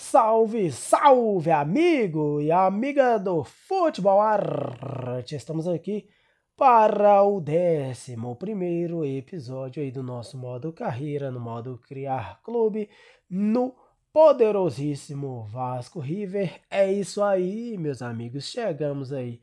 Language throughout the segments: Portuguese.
Salve, salve, amigo e amiga do Futebol Arte! Estamos aqui para o 11 episódio aí do nosso modo carreira, no modo Criar Clube, no poderosíssimo Vasco River. É isso aí, meus amigos, chegamos aí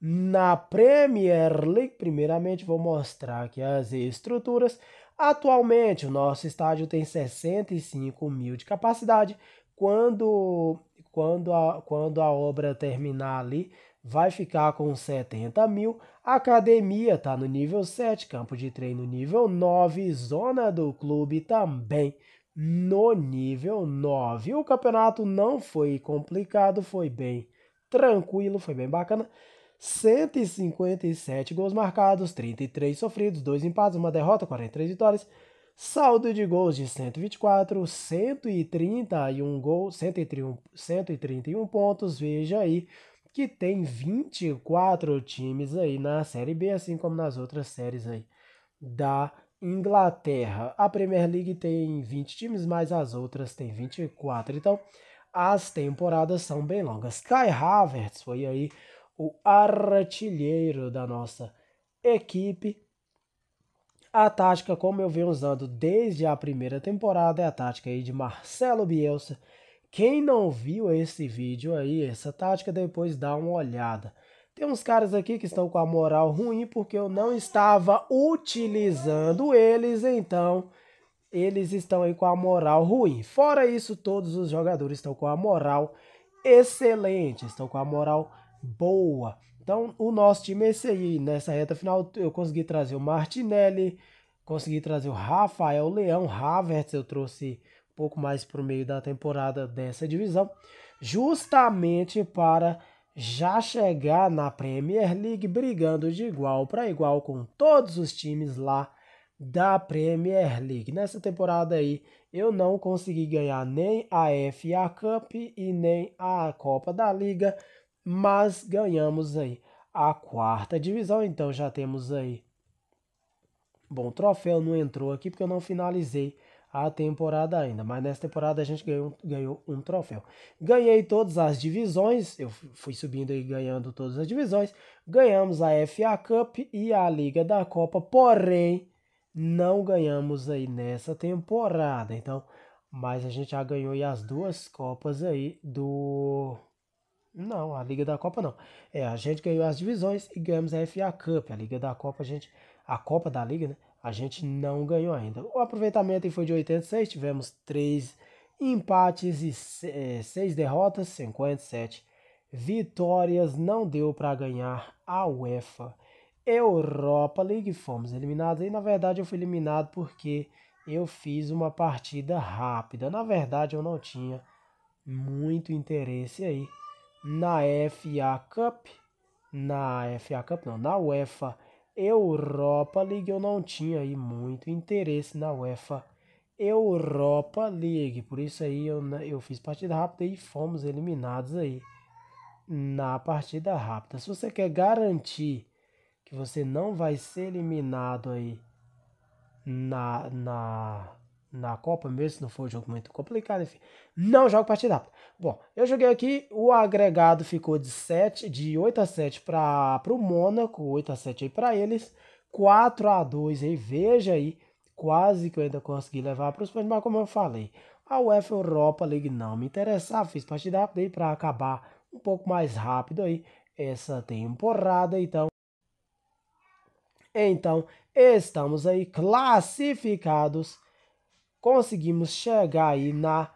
na Premier League. Primeiramente, vou mostrar aqui as estruturas. Atualmente, o nosso estádio tem 65 mil de capacidade quando, quando, a, quando a obra terminar ali, vai ficar com 70 mil. Academia está no nível 7, campo de treino nível 9, zona do clube também no nível 9. O campeonato não foi complicado, foi bem tranquilo, foi bem bacana. 157 gols marcados, 33 sofridos, 2 empates, 1 derrota, 43 vitórias. Saldo de gols de 124, 131 gols, 131, 131 pontos. Veja aí que tem 24 times aí na Série B, assim como nas outras séries aí da Inglaterra. A Premier League tem 20 times, mas as outras tem 24. Então, as temporadas são bem longas. Kai Havertz foi aí o artilheiro da nossa equipe a tática, como eu venho usando desde a primeira temporada, é a tática aí de Marcelo Bielsa. Quem não viu esse vídeo aí, essa tática, depois dá uma olhada. Tem uns caras aqui que estão com a moral ruim porque eu não estava utilizando eles, então eles estão aí com a moral ruim. Fora isso, todos os jogadores estão com a moral excelente, estão com a moral boa. Então, o nosso time é esse aí. Nessa reta final, eu consegui trazer o Martinelli, consegui trazer o Rafael Leão, Havertz, eu trouxe um pouco mais para o meio da temporada dessa divisão, justamente para já chegar na Premier League brigando de igual para igual com todos os times lá da Premier League. Nessa temporada aí, eu não consegui ganhar nem a FA Cup e nem a Copa da Liga mas ganhamos aí a quarta divisão, então já temos aí. Bom, o troféu não entrou aqui porque eu não finalizei a temporada ainda, mas nessa temporada a gente ganhou, ganhou um troféu. Ganhei todas as divisões, eu fui subindo e ganhando todas as divisões. Ganhamos a FA Cup e a Liga da Copa, porém não ganhamos aí nessa temporada. Então, mas a gente já ganhou aí as duas copas aí do não, a Liga da Copa não. É, a gente ganhou as divisões e ganhamos a FA Cup. A Liga da Copa, a gente. A Copa da Liga, né? A gente não ganhou ainda. O aproveitamento foi de 86, tivemos 3 empates e 6 é, derrotas, 57 vitórias. Não deu para ganhar a UEFA Europa League. Fomos eliminados. E na verdade eu fui eliminado porque eu fiz uma partida rápida. Na verdade eu não tinha muito interesse aí na FA Cup, na FA Cup não, na UEFA Europa League eu não tinha aí muito interesse na UEFA Europa League, por isso aí eu, eu fiz partida rápida e fomos eliminados aí na partida rápida. Se você quer garantir que você não vai ser eliminado aí na, na na Copa, mesmo se não for um jogo muito complicado, enfim. Não jogo partida rápida. Bom, eu joguei aqui, o agregado ficou de 7, de 8 a 7 para o Mônaco, 8 a 7 aí para eles, 4 a 2 aí, veja aí, quase que eu ainda consegui levar para os pênaltis, mas como eu falei, a UEFA Europa League não me interessava, fiz partida rápida aí para acabar um pouco mais rápido aí essa temporada, então então, estamos aí classificados conseguimos chegar aí na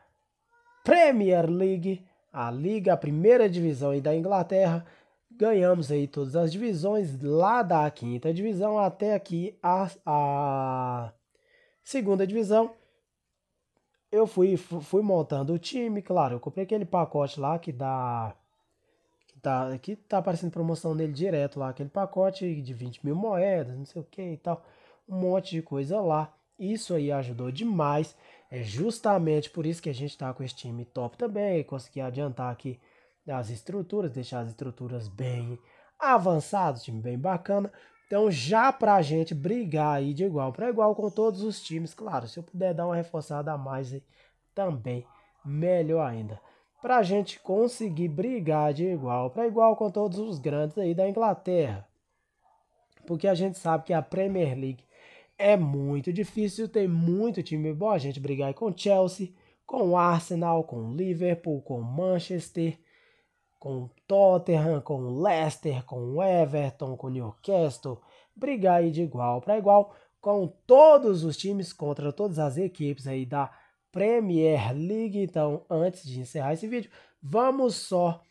Premier League, a liga, a primeira divisão aí da Inglaterra. Ganhamos aí todas as divisões, lá da quinta divisão até aqui a, a segunda divisão. Eu fui, fui montando o time, claro, eu comprei aquele pacote lá que dá tá, aqui tá aparecendo promoção nele direto lá, aquele pacote de 20 mil moedas, não sei o que e tal, um monte de coisa lá. Isso aí ajudou demais. É justamente por isso que a gente está com esse time top também. consegui adiantar aqui as estruturas, deixar as estruturas bem avançadas, time bem bacana. Então, já para a gente brigar aí de igual para igual com todos os times, claro, se eu puder dar uma reforçada a mais aí, também, melhor ainda. Para a gente conseguir brigar de igual para igual com todos os grandes aí da Inglaterra. Porque a gente sabe que a Premier League é muito difícil, tem muito time bom a gente brigar com Chelsea, com Arsenal, com Liverpool, com Manchester, com Tottenham, com Leicester, com Everton, com Newcastle, brigar aí de igual para igual com todos os times contra todas as equipes aí da Premier League. Então, antes de encerrar esse vídeo, vamos só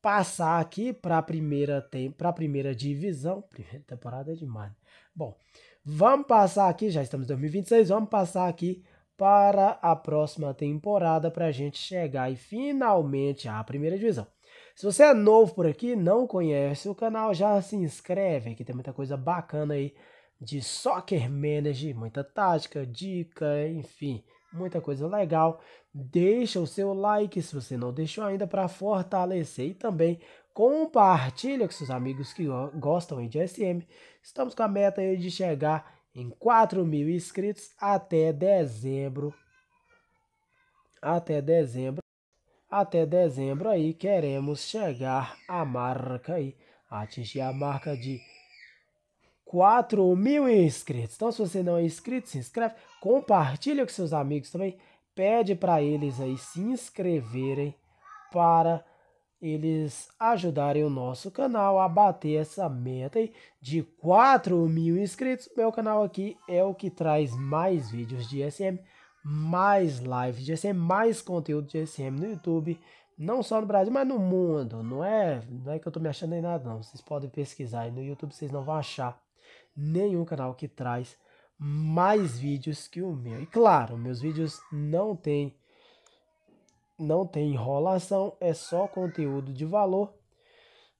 passar aqui para a primeira, tem, primeira divisão. Primeira temporada é demais. Né? Bom, vamos passar aqui, já estamos em 2026, vamos passar aqui para a próxima temporada para a gente chegar e finalmente à primeira divisão. Se você é novo por aqui, não conhece o canal, já se inscreve, aqui tem muita coisa bacana aí de Soccer Manager, muita tática, dica, enfim muita coisa legal. Deixa o seu like se você não deixou ainda para fortalecer e também compartilha com seus amigos que gostam de SM. Estamos com a meta de chegar em 4 mil inscritos até dezembro. Até dezembro. Até dezembro aí queremos chegar à marca aí, atingir a marca de 4 mil inscritos. Então, se você não é inscrito, se inscreve, compartilha com seus amigos também. Pede para eles aí se inscreverem para eles ajudarem o nosso canal a bater essa meta aí de 4 mil inscritos. Meu canal aqui é o que traz mais vídeos de SM, mais lives de SM, mais conteúdo de SM no YouTube, não só no Brasil, mas no mundo. Não é, não é que eu tô me achando em nada, não. Vocês podem pesquisar aí no YouTube, vocês não vão achar nenhum canal que traz mais vídeos que o meu. E claro, meus vídeos não tem não tem enrolação, é só conteúdo de valor.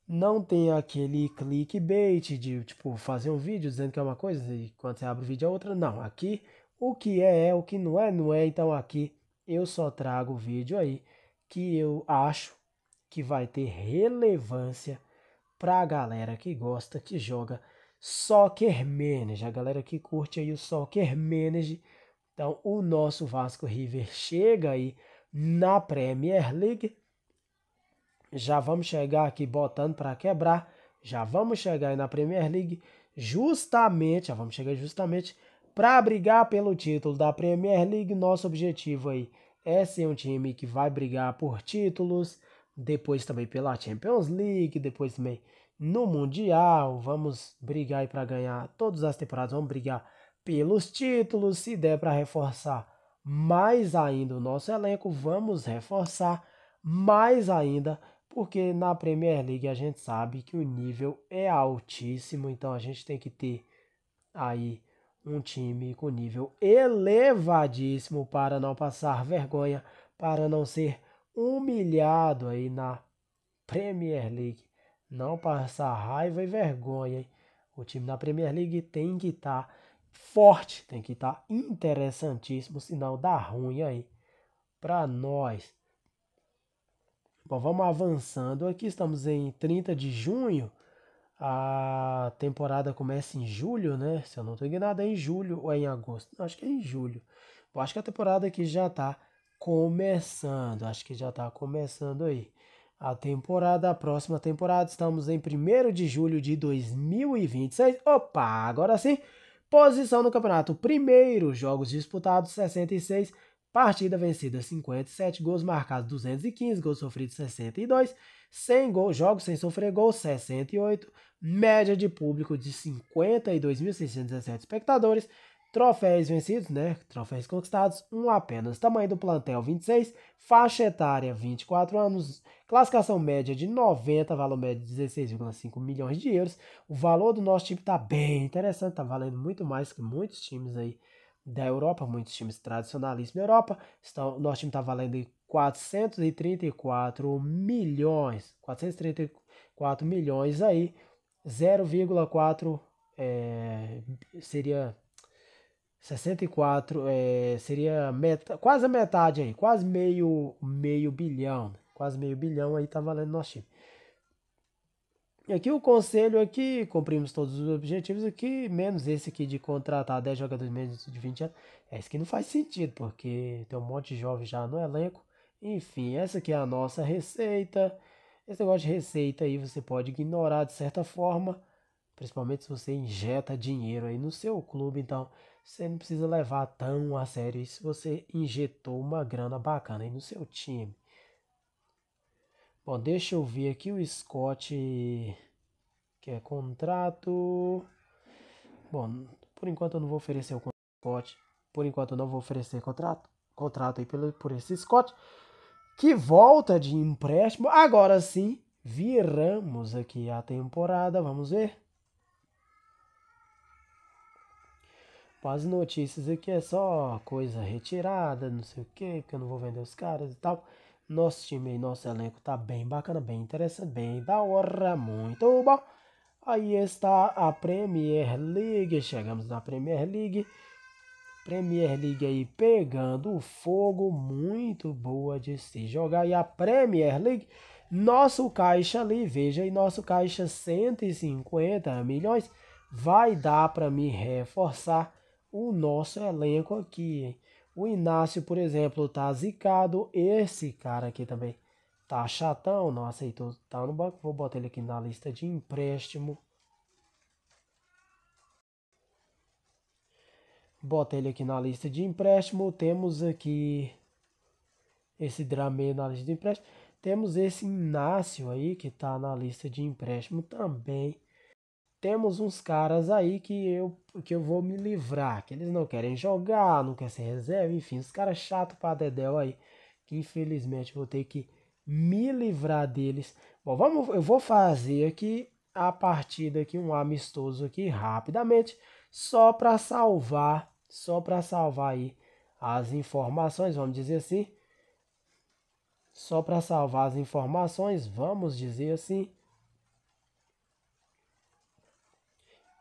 Não tem aquele clickbait de tipo fazer um vídeo dizendo que é uma coisa e quando você abre o vídeo é outra. Não, aqui o que é é, o que não é não é. Então aqui eu só trago o vídeo aí que eu acho que vai ter relevância para a galera que gosta, que joga soccer manage, a galera que curte aí o soccer manage. Então, o nosso Vasco River chega aí na Premier League. Já vamos chegar aqui botando para quebrar. Já vamos chegar aí na Premier League justamente, já vamos chegar justamente para brigar pelo título da Premier League. Nosso objetivo aí é ser um time que vai brigar por títulos, depois também pela Champions League, depois também no Mundial, vamos brigar para ganhar todas as temporadas, vamos brigar pelos títulos, se der para reforçar mais ainda o nosso elenco, vamos reforçar mais ainda, porque na Premier League a gente sabe que o nível é altíssimo, então a gente tem que ter aí um time com nível elevadíssimo para não passar vergonha, para não ser humilhado aí na Premier League. Não passar raiva e vergonha. Hein? O time da Premier League tem que estar tá forte, tem que estar tá interessantíssimo, senão dá ruim aí para nós. Bom, vamos avançando aqui, estamos em 30 de junho. A temporada começa em julho, né? Se eu não estou enganado, é em julho ou é em agosto? Acho que é em julho. acho que a temporada aqui já está começando. Acho que já está começando aí a temporada, a próxima temporada. Estamos em 1 de julho de 2026. Opa, agora sim. Posição no campeonato: primeiro, jogos disputados 66, partida vencida 57, gols marcados 215, gols sofridos 62, 100 gols, jogos sem sofrer gols 68, média de público de 52.617 espectadores, Troféus vencidos, né? Troféus conquistados, um apenas. Tamanho do plantel 26, faixa etária 24 anos, classificação média de 90, valor médio de 16,5 milhões de euros. O valor do nosso time tá bem interessante, tá valendo muito mais que muitos times aí da Europa, muitos times tradicionalistas da Europa. Então, nosso time tá valendo 434 milhões, 434 milhões aí, 0,4 é, eh, seria 64 é, seria meta, quase a metade aí, quase meio, meio bilhão, quase meio bilhão aí tá valendo nosso time. E aqui o conselho aqui, é cumprimos todos os objetivos aqui, menos esse aqui de contratar 10 jogadores menos de 20 anos. É isso que não faz sentido, porque tem um monte de jovens já no elenco. Enfim, essa aqui é a nossa receita. Esse negócio de receita aí você pode ignorar de certa forma, principalmente se você injeta dinheiro aí no seu clube, então você não precisa levar tão a sério isso. Você injetou uma grana bacana aí no seu time. Bom, deixa eu ver aqui o Scott, que é contrato. Bom, por enquanto eu não vou oferecer o Scott. Por enquanto eu não vou oferecer contrato, contrato aí pelo, por esse Scott. Que volta de empréstimo. Agora sim, viramos aqui a temporada. Vamos ver. as notícias aqui é só coisa retirada, não sei o que, porque eu não vou vender os caras e tal. Nosso time aí, nosso elenco tá bem bacana, bem interessante, bem da hora, muito bom. Aí está a Premier League, chegamos na Premier League. Premier League aí pegando fogo, muito boa de se jogar. E a Premier League, nosso caixa ali, veja aí, nosso caixa 150 milhões vai dar para me reforçar o nosso elenco aqui. O Inácio, por exemplo, tá zicado. Esse cara aqui também tá chatão, não aceitou, tá no banco. Vou botar ele aqui na lista de empréstimo. Bota ele aqui na lista de empréstimo. Temos aqui esse Dramê na lista de empréstimo. Temos esse Inácio aí que tá na lista de empréstimo também temos uns caras aí que eu, que eu vou me livrar, que eles não querem jogar, não querem ser reserva, enfim, os caras chato pra Dedéu aí, que infelizmente vou ter que me livrar deles. Bom, vamos, eu vou fazer aqui a partida aqui, um amistoso aqui rapidamente, só para salvar, só para salvar aí as informações, vamos dizer assim. Só para salvar as informações, vamos dizer assim.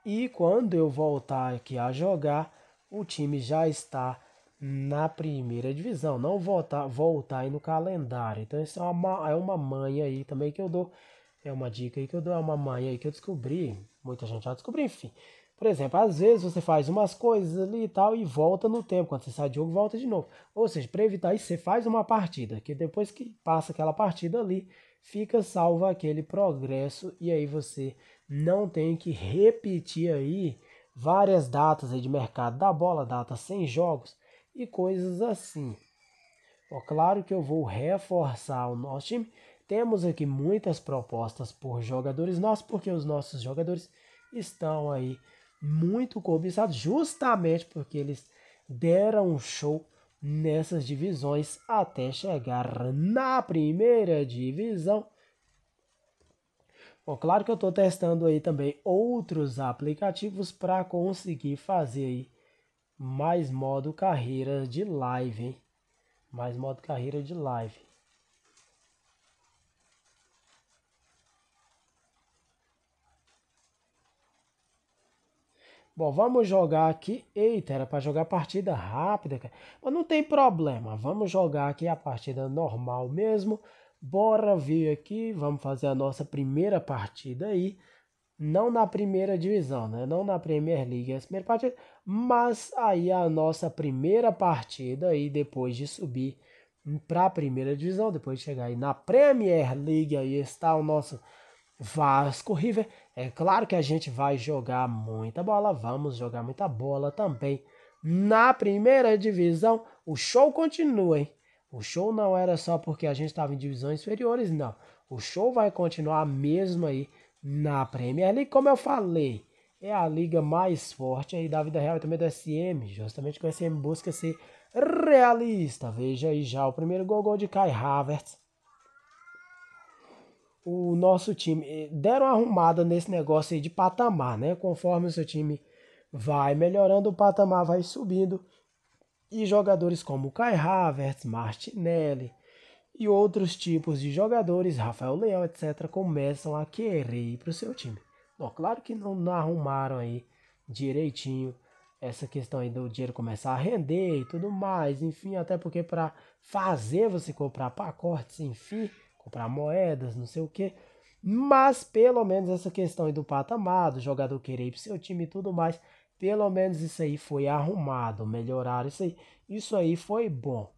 E quando eu voltar aqui a jogar, o time já está na primeira divisão. Não voltar, voltar aí no calendário. Então, isso é uma, é uma manha aí também que eu dou. É uma dica aí que eu dou, é uma manha aí que eu descobri. Muita gente já descobriu, enfim. Por exemplo, às vezes você faz umas coisas ali e tal e volta no tempo. Quando você sai de jogo, volta de novo. Ou seja, para evitar isso, você faz uma partida, que depois que passa aquela partida ali, fica salvo aquele progresso e aí você não tenho que repetir aí várias datas aí de mercado da bola, datas sem jogos e coisas assim. Ó, claro que eu vou reforçar o nosso time. Temos aqui muitas propostas por jogadores nossos, porque os nossos jogadores estão aí muito cobiçados, justamente porque eles deram um show nessas divisões até chegar na primeira divisão Bom, claro que eu estou testando aí também outros aplicativos para conseguir fazer aí mais modo carreira de live, hein? Mais modo carreira de live. Bom, vamos jogar aqui. Eita, era para jogar partida rápida, cara. Mas não tem problema. Vamos jogar aqui a partida normal mesmo. Bora ver aqui, vamos fazer a nossa primeira partida aí. Não na primeira divisão, né? Não na Premier League, essa primeira partida. Mas aí a nossa primeira partida aí depois de subir para a primeira divisão, depois de chegar aí na Premier League, aí está o nosso Vasco River. É claro que a gente vai jogar muita bola, vamos jogar muita bola também. Na primeira divisão, o show continua, hein? O show não era só porque a gente estava em divisões inferiores, não. O show vai continuar mesmo aí na Premier League, como eu falei. É a liga mais forte aí da vida real e também do SM, justamente que o SM busca ser realista. Veja aí já o primeiro gol, gol de Kai Havertz. O nosso time eh, deram arrumada nesse negócio aí de patamar, né? Conforme o seu time vai melhorando, o patamar vai subindo e jogadores como Kai Havertz, Martinelli e outros tipos de jogadores, Rafael Leão, etc., começam a querer ir para o seu time. Bom, claro que não, não arrumaram aí direitinho essa questão aí do dinheiro começar a render e tudo mais, enfim, até porque para fazer você comprar pacotes, enfim, comprar moedas, não sei o que, mas pelo menos essa questão aí do patamar, do jogador querer ir o seu time e tudo mais, pelo menos isso aí foi arrumado, melhoraram isso aí. Isso aí foi bom.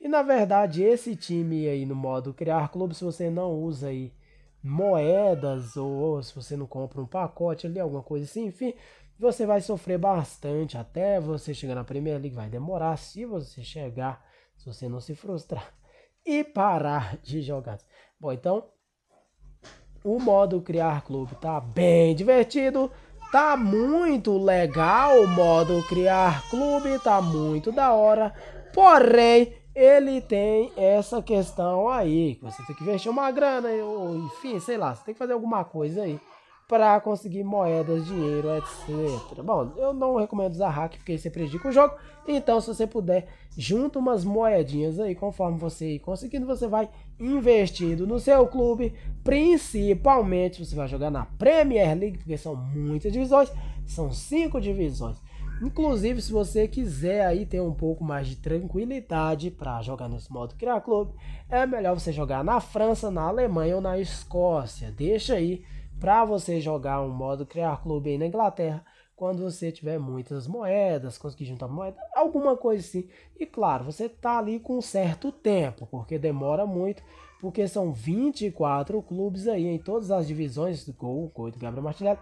E na verdade, esse time aí no modo criar clube, se você não usa aí moedas ou, se você não compra um pacote ali, alguma coisa assim, enfim, você vai sofrer bastante até você chegar na Premier League, vai demorar se você chegar, se você não se frustrar e parar de jogar. Bom, então o modo criar clube tá bem divertido. Tá muito legal o modo criar clube, tá muito da hora. Porém, ele tem essa questão aí, que você tem que investir uma grana, ou enfim, sei lá, você tem que fazer alguma coisa aí para conseguir moedas, dinheiro, etc. Bom, eu não recomendo usar hack porque você prejudica o jogo. Então, se você puder, junta umas moedinhas aí, conforme você ir conseguindo, você vai investido no seu clube, principalmente você vai jogar na Premier League, porque são muitas divisões, são cinco divisões. Inclusive, se você quiser aí ter um pouco mais de tranquilidade para jogar nesse modo criar clube, é melhor você jogar na França, na Alemanha ou na Escócia. Deixa aí para você jogar um modo criar clube aí na Inglaterra, quando você tiver muitas moedas, conseguir juntar moeda, alguma coisa assim. E claro, você tá ali com um certo tempo, porque demora muito, porque são 24 clubes aí em todas as divisões, gol, gol do Gabriel Martinelli.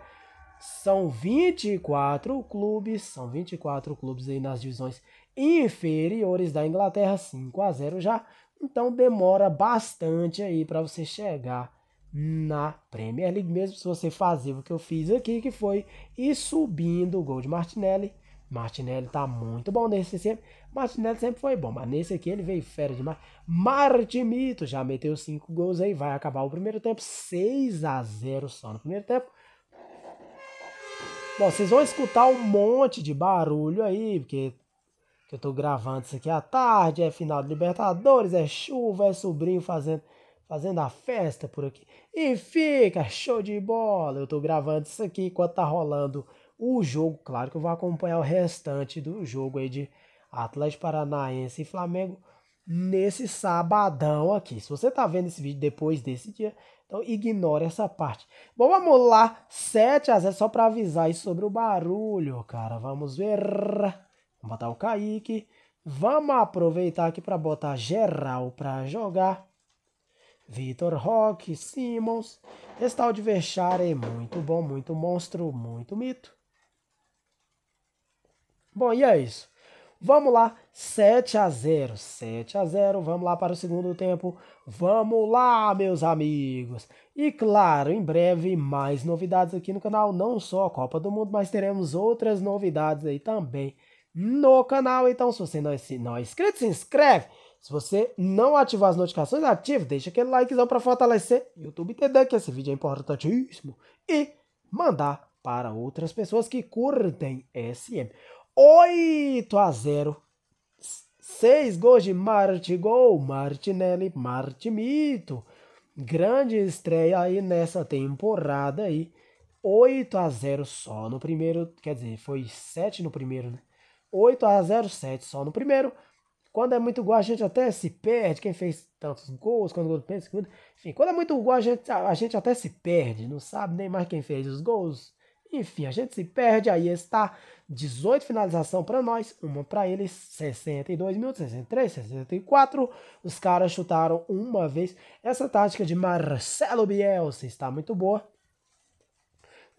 São 24 clubes, são 24 clubes aí nas divisões inferiores da Inglaterra, 5 a 0 já. Então demora bastante aí para você chegar na Premier League, mesmo se você fazer o que eu fiz aqui, que foi ir subindo o gol de Martinelli. Martinelli tá muito bom nesse sempre. Martinelli sempre foi bom, mas nesse aqui ele veio fera demais. Martimito já meteu 5 gols aí, vai acabar o primeiro tempo 6 a 0 só no primeiro tempo. Bom, vocês vão escutar um monte de barulho aí, porque que eu tô gravando isso aqui à tarde, é final de Libertadores, é chuva, é sobrinho fazendo fazendo a festa por aqui. E fica show de bola. Eu tô gravando isso aqui enquanto tá rolando o jogo. Claro que eu vou acompanhar o restante do jogo aí de Atlético Paranaense e Flamengo nesse sabadão aqui. Se você tá vendo esse vídeo depois desse dia, então ignora essa parte. Bom, vamos lá. 7 a 0 só para avisar aí sobre o barulho, cara. Vamos ver. Vamos botar o Kaique. Vamos aproveitar aqui para botar geral para jogar. Vitor Roque, Simmons. Esse tal de Verchara é muito bom, muito monstro, muito mito. Bom, e é isso. Vamos lá, 7 a 0, 7 a 0. Vamos lá para o segundo tempo. Vamos lá, meus amigos. E claro, em breve mais novidades aqui no canal, não só a Copa do Mundo, mas teremos outras novidades aí também no canal. Então, se você não é, não é inscrito, se inscreve se você não ativar as notificações, ative, deixa aquele likezão para fortalecer YouTube entender que esse vídeo é importantíssimo e mandar para outras pessoas que curtem SM. 8 a 0. 6 gols de Marte Gol, Martinelli, Marte Mito. Grande estreia aí nessa temporada aí. 8 a 0 só no primeiro, quer dizer, foi 7 no primeiro, né? 8 a 0, 7 só no primeiro. Quando é muito gol, a gente até se perde. Quem fez tantos gols, quando gol pensa, enfim, quando é muito gol, a gente, a, a gente até se perde. Não sabe nem mais quem fez os gols. Enfim, a gente se perde. Aí está 18 finalização para nós, uma para eles, 62 minutos, 63, 64. Os caras chutaram uma vez. Essa tática de Marcelo Bielsa está muito boa.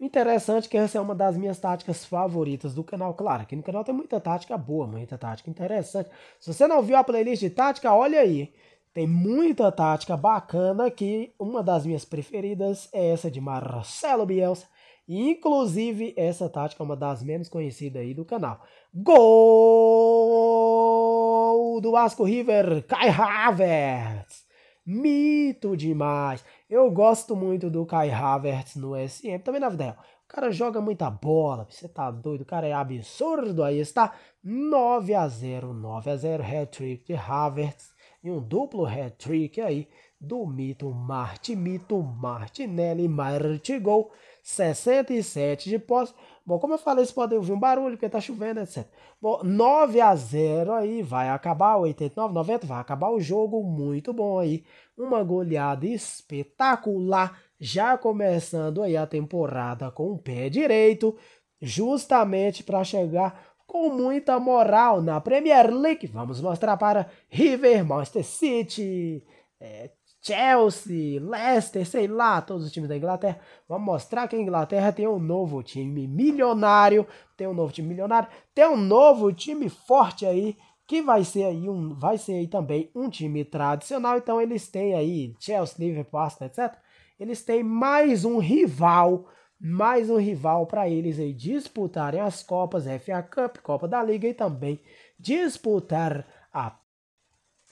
Interessante que essa é uma das minhas táticas favoritas do canal. Claro, aqui no canal tem muita tática boa, muita tática interessante. Se você não viu a playlist de tática, olha aí. Tem muita tática bacana aqui. Uma das minhas preferidas é essa de Marcelo Bielsa. Inclusive, essa tática é uma das menos conhecidas aí do canal. Gol do Vasco River, Kai Havertz. Mito demais. Eu gosto muito do Kai Havertz no SM, também na vida real. O cara joga muita bola, você tá doido, o cara é absurdo. Aí está 9 a 0 9 a 0 hat-trick de Havertz e um duplo hat-trick aí do mito Martimito Martinelli Martigol. 67 de posse. Bom, como eu falei, vocês podem ouvir um barulho, porque tá chovendo, etc. Bom, 9 a 0 aí, vai acabar 89, 90, vai acabar o jogo, muito bom aí. Uma goleada espetacular, já começando aí a temporada com o pé direito, justamente para chegar com muita moral na Premier League. Vamos mostrar para River, Monster City, é, Chelsea, Leicester, sei lá, todos os times da Inglaterra. Vamos mostrar que a Inglaterra tem um novo time milionário, tem um novo time milionário, tem um novo time forte aí que vai ser aí um, vai ser aí também um time tradicional. Então eles têm aí Chelsea, Liverpool, etc. Eles têm mais um rival, mais um rival para eles aí disputarem as copas, FA Cup, Copa da Liga e também disputar a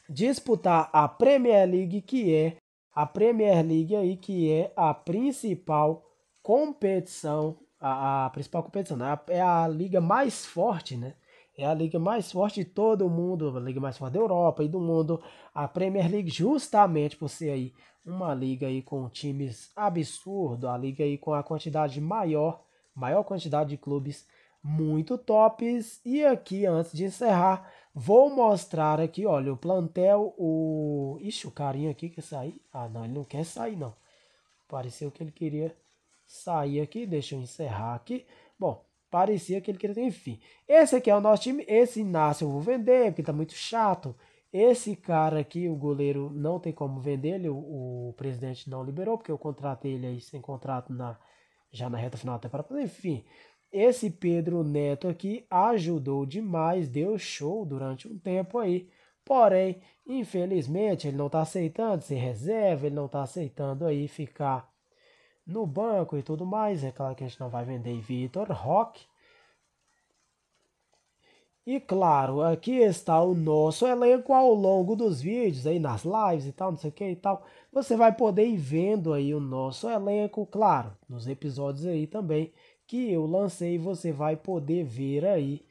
disputar a Premier League, que é a Premier League aí, que é a principal competição, a, a principal competição, né? é a liga mais forte, né? É a liga mais forte de todo o mundo, a liga mais forte da Europa e do mundo, a Premier League, justamente por ser aí uma liga aí com times absurdo, a liga aí com a quantidade maior, maior quantidade de clubes muito tops. E aqui, antes de encerrar, Vou mostrar aqui, olha, o plantel, o... Ixi, o carinha aqui quer sair? Ah, não, ele não quer sair, não. Pareceu que ele queria sair aqui, deixa eu encerrar aqui. Bom, parecia que ele queria... Enfim, esse aqui é o nosso time, esse Inácio eu vou vender, porque tá muito chato. Esse cara aqui, o goleiro, não tem como vender ele, o, o presidente não liberou, porque eu contratei ele aí sem contrato na, já na reta final até para... Enfim, esse Pedro Neto aqui ajudou demais, deu show durante um tempo aí. Porém, infelizmente, ele não está aceitando ser reserva, ele não está aceitando aí ficar no banco e tudo mais. É claro que a gente não vai vender Vitor Roque. E claro, aqui está o nosso elenco ao longo dos vídeos, aí nas lives e tal, não sei o que e tal. Você vai poder ir vendo aí o nosso elenco, claro, nos episódios aí também que eu lancei, você vai poder ver aí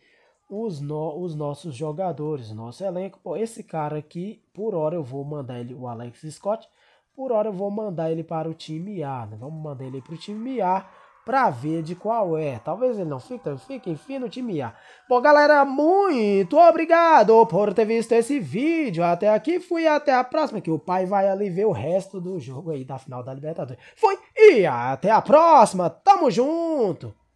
os, no, os nossos jogadores, nosso elenco. Bom, esse cara aqui, por hora eu vou mandar ele, o Alex Scott, por hora eu vou mandar ele para o time A, né? Vamos mandar ele para o time A para ver de qual é. Talvez ele não fique, fique enfim no time A. Bom, galera, muito obrigado por ter visto esse vídeo. Até aqui, fui até a próxima, que o pai vai ali ver o resto do jogo aí da final da Libertadores. Fui e até a próxima. Tamo junto!